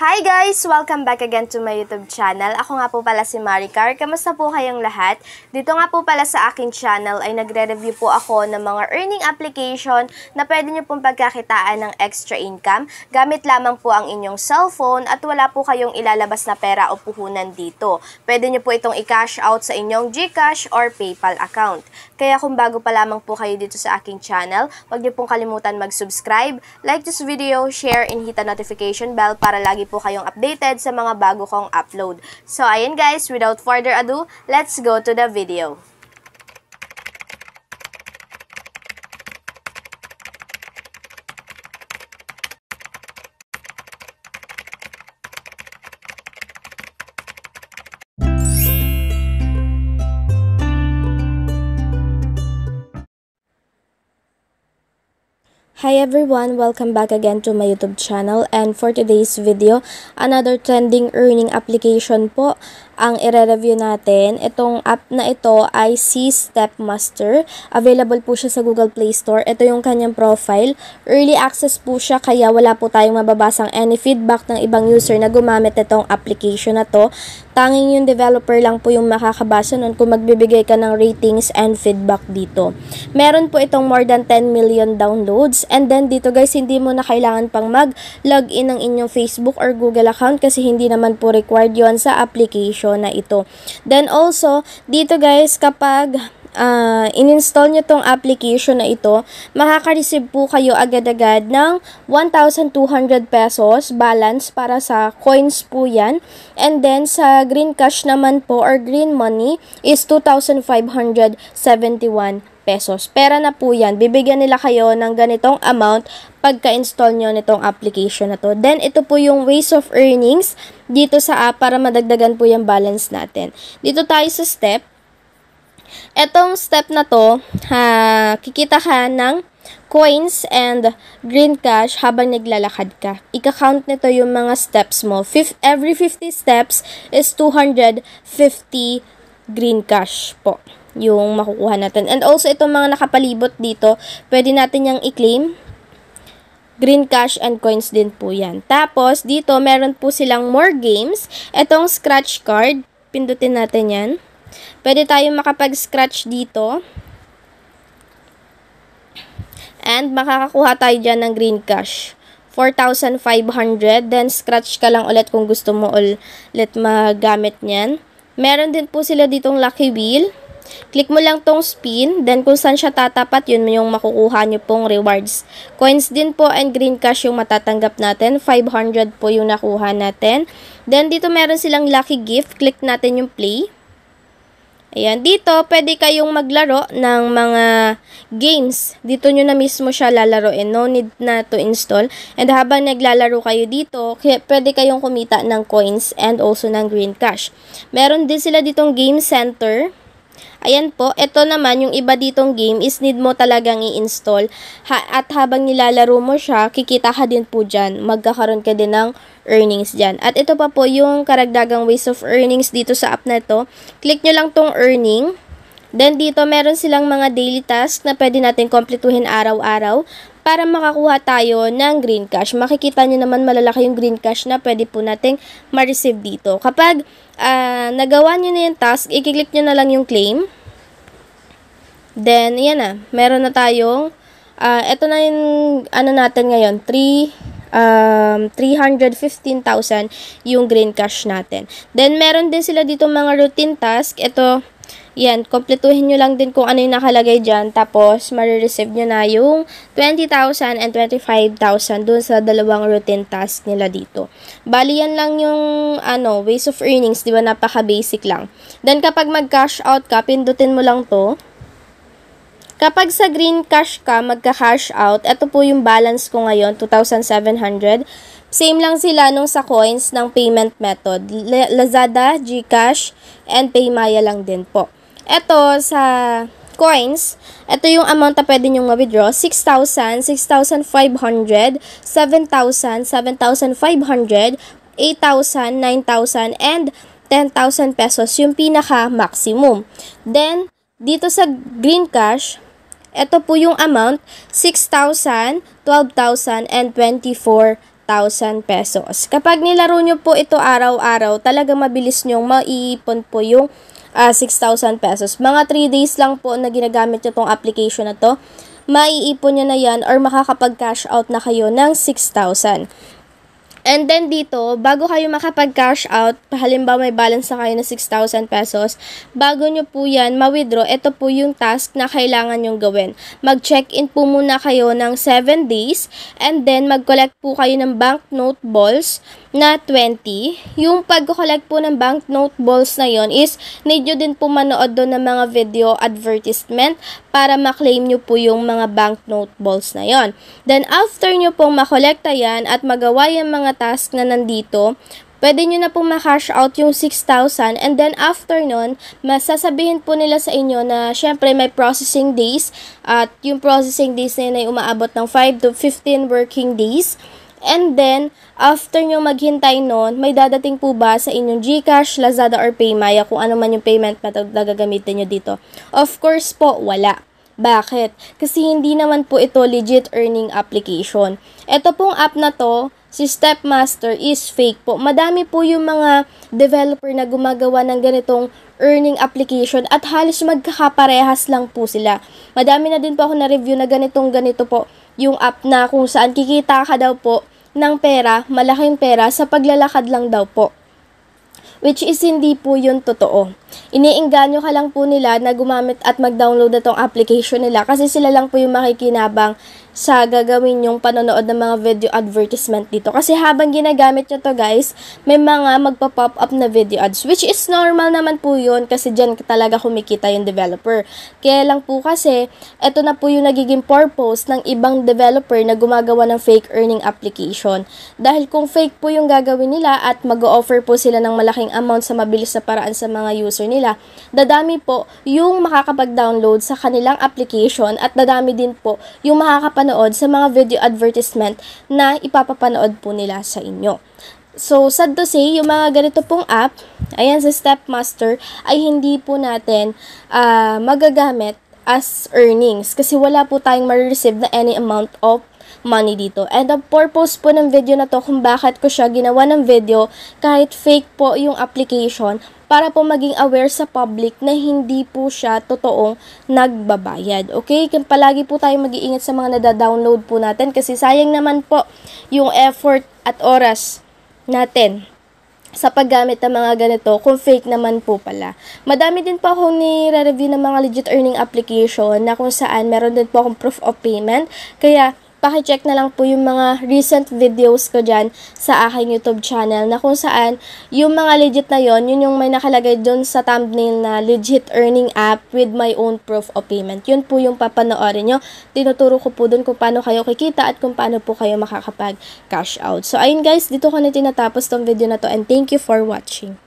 Hi guys! Welcome back again to my YouTube channel. Ako nga po pala si Maricar. Kamusta po kayong lahat? Dito nga po pala sa akin channel ay nagre-review po ako ng mga earning application na pwede nyo pong pagkakitaan ng extra income gamit lamang po ang inyong cellphone at wala po kayong ilalabas na pera o puhunan dito. Pwede nyo po itong i-cash out sa inyong GCash or PayPal account. Kaya kung bago pa lamang po kayo dito sa aking channel, huwag nyo pong kalimutan mag-subscribe, like this video, share, and hit the notification bell para lagi po kayong updated sa mga bago kong upload. So, ayan guys, without further ado, let's go to the video. Hi everyone, welcome back again to my YouTube channel and for today's video, another trending earning application po ang ire-review natin. Itong app na ito ay si Stepmaster. Available po siya sa Google Play Store. Ito yung kanyang profile. Early access po siya kaya wala po tayong mababasang any feedback ng ibang user na gumamit itong application na to. Tanging yung developer lang po yung makakabasa nun kung magbibigay ka ng ratings and feedback dito. Meron po itong more than 10 million downloads and And then dito guys, hindi mo na kailangan pang mag-log in ng inyong Facebook or Google account kasi hindi naman po required yon sa application na ito. Then also, dito guys, kapag uh, in-install nyo tong application na ito, makaka-receive po kayo agad-agad ng 1,200 pesos balance para sa coins po yan. And then, sa green cash naman po or green money is 2,571 pesos. Pera na po yan. Bibigyan nila kayo ng ganitong amount pagka-install nyo nitong application na to. Then, ito po yung ways of earnings dito sa app para madagdagan po yung balance natin. Dito tayo sa step. Etong step na to, ha, kikita ka ng coins and green cash habang naglalakad ka. Ika-count nito yung mga steps mo. Fifth, every 50 steps is 250 green cash po yung makukuha natin. And also, itong mga nakapalibot dito, pwede natin yung i-claim. Green cash and coins din po yan. Tapos, dito, meron po silang more games. etong scratch card, pindutin natin yan. Pwede tayong makapag-scratch dito. And makakakuha tayo dyan ng green cash. 4,500. Then, scratch ka lang ulit kung gusto mo ulit magamit niyan. Meron din po sila ditong lucky wheel. Click mo lang tong spin, then kung saan siya tatapat, yun yung makukuha nyo pong rewards. Coins din po and green cash yung matatanggap natin. 500 po yung nakuha natin. Then dito meron silang lucky gift. Click natin yung play. Ayan, dito pwede kayong maglaro ng mga games. Dito nyo na mismo siya lalaroin. No need na to install. And habang naglalaro kayo dito, pwede kayong kumita ng coins and also ng green cash. Meron din sila ditong game center. Ayan po, ito naman yung iba ditong game is need mo talagang i-install ha- at habang nilalaro mo siya, kikita ka din po dyan. Magkakaroon ka din ng earnings dyan. At ito pa po yung karagdagang ways of earnings dito sa app na ito. Click nyo lang tong earning Then dito meron silang mga daily task na pwede natin kompletuhin araw-araw para makakuha tayo ng green cash. Makikita nyo naman malalaki yung green cash na pwede po nating ma-receive dito. Kapag uh, nagawa nyo na yung task, i-click nyo na lang yung claim. Then, yan na. Meron na tayong, uh, ah, ito na yung ano natin ngayon, 3 um, 315,000 yung green cash natin. Then, meron din sila dito mga routine task. Ito, yan, kompletuhin nyo lang din kung ano yung nakalagay dyan. Tapos, marireceive nyo na yung 20,000 and 25,000 dun sa dalawang routine task nila dito. Bali, yan lang yung ano, ways of earnings. Di ba, napaka-basic lang. Then, kapag mag-cash out ka, pindutin mo lang to. Kapag sa green cash ka, magka-cash out. Ito po yung balance ko ngayon, 2,700. Same lang sila nung sa coins ng payment method. Lazada, GCash, and Paymaya lang din po. Ito sa coins, ito yung amount na pwede nyong ma-withdraw. 6,000, 6,500, 7,000, 7,500, 8,000, 9,000, and 10,000 pesos yung pinaka-maximum. Then, dito sa green cash, ito po yung amount, 6,000, 12,000, and 24,000 pesos. Kapag nilaro nyo po ito araw-araw, talaga mabilis nyong maiipon po yung uh, ah, 6,000 pesos. Mga 3 days lang po na ginagamit nyo tong application na to, maiipon nyo na yan or makakapag-cash out na kayo ng 6,000. And then dito, bago kayo makapag-cash out, halimbawa may balance na kayo na 6,000 pesos, bago nyo po yan ma-withdraw, ito po yung task na kailangan nyong gawin. Mag-check-in po muna kayo ng 7 days and then mag-collect po kayo ng banknote balls na 20, yung pag-collect po ng banknote balls na yon is need nyo din po manood doon ng mga video advertisement para maklaim nyo po yung mga banknote balls na yon. Then after nyo pong makolekta yan at magawa yung mga task na nandito, pwede nyo na pong ma-cash out yung 6,000 and then after nun, masasabihin po nila sa inyo na syempre may processing days at yung processing days na yun ay umaabot ng 5 to 15 working days. And then, after nyo maghintay nun, may dadating po ba sa inyong GCash, Lazada, or Paymaya kung ano man yung payment method na gagamitin nyo dito? Of course po, wala. Bakit? Kasi hindi naman po ito legit earning application. Ito pong app na to, si Stepmaster is fake po. Madami po yung mga developer na gumagawa ng ganitong earning application at halos magkakaparehas lang po sila. Madami na din po ako na-review na ganitong ganito po yung app na kung saan kikita ka daw po ng pera, malaking pera, sa paglalakad lang daw po. Which is hindi po yun totoo. Iniinganyo ka lang po nila na gumamit at mag-download na tong application nila kasi sila lang po yung makikinabang sa gagawin yung panonood ng mga video advertisement dito. Kasi habang ginagamit nyo to guys, may mga magpa-pop up na video ads which is normal naman po yun kasi dyan talaga kumikita yung developer. Kaya lang po kasi, eto na po yung nagiging purpose ng ibang developer na gumagawa ng fake earning application. Dahil kung fake po yung gagawin nila at mag-offer po sila ng malaking amount sa mabilis na paraan sa mga users, browser nila. Dadami po yung makakapag-download sa kanilang application at dadami din po yung makakapanood sa mga video advertisement na ipapapanood po nila sa inyo. So, sad to say, yung mga ganito pong app, ayan sa Stepmaster, ay hindi po natin uh, magagamit as earnings kasi wala po tayong ma-receive na any amount of money dito. And the purpose po ng video na to kung bakit ko siya ginawa ng video, kahit fake po yung application, para po maging aware sa public na hindi po siya totoong nagbabayad. Okay? Kaya palagi po tayo mag-iingat sa mga nadadownload po natin kasi sayang naman po yung effort at oras natin sa paggamit ng mga ganito kung fake naman po pala. Madami din po akong ni review ng mga legit earning application na kung saan meron din po akong proof of payment. Kaya, pakicheck na lang po yung mga recent videos ko dyan sa aking YouTube channel na kung saan yung mga legit na yon yun yung may nakalagay dun sa thumbnail na legit earning app with my own proof of payment. Yun po yung papanoorin nyo. Tinuturo ko po dun kung paano kayo kikita at kung paano po kayo makakapag cash out. So ayun guys, dito ko na tinatapos tong video na to and thank you for watching.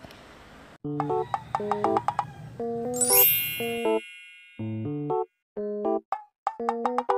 Thank you.